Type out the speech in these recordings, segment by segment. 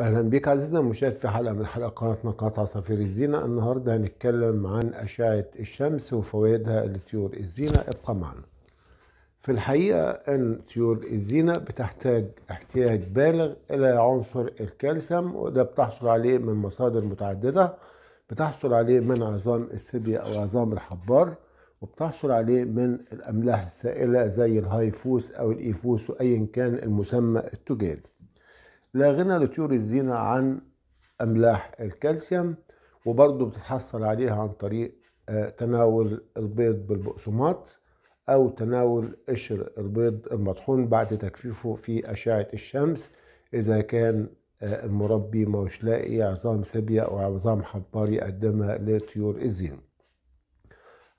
اهلا بك عزيزنا المشاهد في حلقه من حلقات نقاط عصافير الزينه النهارده هنتكلم عن اشعه الشمس وفوائدها لطيور الزينه ابقى معنا في الحقيقه ان طيور الزينه بتحتاج احتياج بالغ الى عنصر الكالسيوم وده بتحصل عليه من مصادر متعدده بتحصل عليه من عظام السيبيا او عظام الحبار وبتحصل عليه من الاملاح السائله زي الهايفوس او الايفوس وايا كان المسمى التجاري لا غنى لطيور الزينة عن أملاح الكالسيوم وبرضه بتتحصل عليها عن طريق آه، تناول البيض بالبقسماط أو تناول قشر البيض المطحون بعد تجفيفه في أشعة الشمس إذا كان آه، المربي مش لاقي عظام سبية أو عظام حبار يقدمها لطيور الزينة.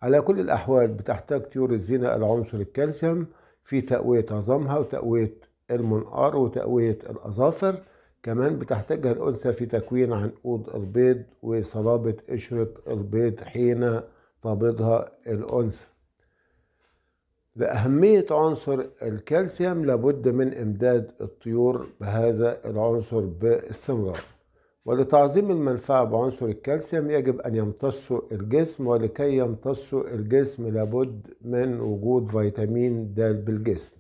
على كل الأحوال بتحتاج طيور الزينة العنصر الكالسيوم في تقوية عظامها وتقوية المنقار وتقوية الأظافر كمان بتحتاجها الأنثى في تكوين عنقود البيض وصلابة قشرة البيض حين تبيضها الأنثى لأهمية عنصر الكالسيوم لابد من إمداد الطيور بهذا العنصر باستمرار ولتعظيم المنفعة بعنصر الكالسيوم يجب أن يمتصوا الجسم ولكي يمتصوا الجسم لابد من وجود فيتامين د بالجسم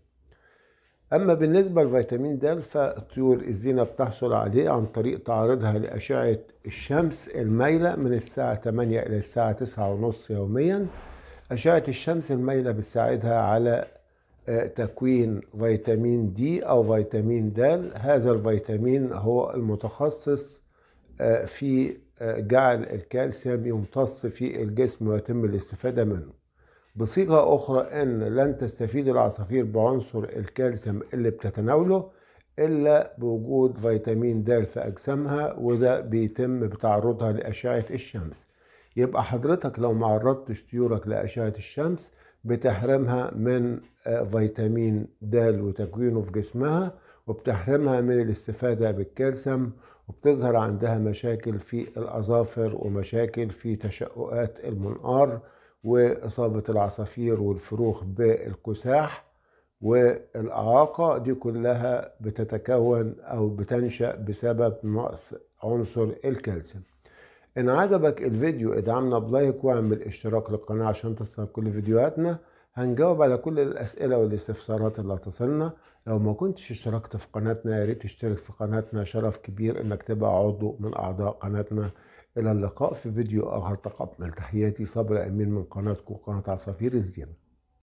أما بالنسبة لفيتامين د فالطيور الزينة بتحصل عليه عن طريق تعرضها لأشعة الشمس المايلة من الساعة 8 إلى الساعة 9 ونص يوميا أشعة الشمس المايلة بتساعدها على آه، تكوين فيتامين دي أو فيتامين د هذا الفيتامين هو المتخصص آه، في آه، جعل الكالسيوم يمتص في الجسم ويتم الاستفادة منه بصيغة أخرى أن لن تستفيد العصافير بعنصر الكالسيوم اللي بتتناوله إلا بوجود فيتامين د في أجسامها وده بيتم بتعرضها لأشعة الشمس يبقى حضرتك لو ما عرضتش طيورك لأشعة الشمس بتحرمها من آه، فيتامين د وتكوينه في جسمها وبتحرمها من الاستفادة بالكالسيوم وبتظهر عندها مشاكل في الأظافر ومشاكل في تشققات المنقار وإصابة العصافير والفروخ بالكساح والإعاقة دي كلها بتتكون أو بتنشأ بسبب نقص عنصر الكالسيوم إن عجبك الفيديو ادعمنا بلايك واعمل اشتراك للقناة عشان تصلك كل فيديوهاتنا هنجاوب على كل الأسئلة والاستفسارات اللي هتصلنا لو ما كنتش اشتركت في قناتنا يا ريت تشترك في قناتنا شرف كبير إنك تبقى عضو من أعضاء قناتنا إلى اللقاء في فيديو آخر تقبل تحياتي صبر أمين من قناتكم قناة عصافير الزينة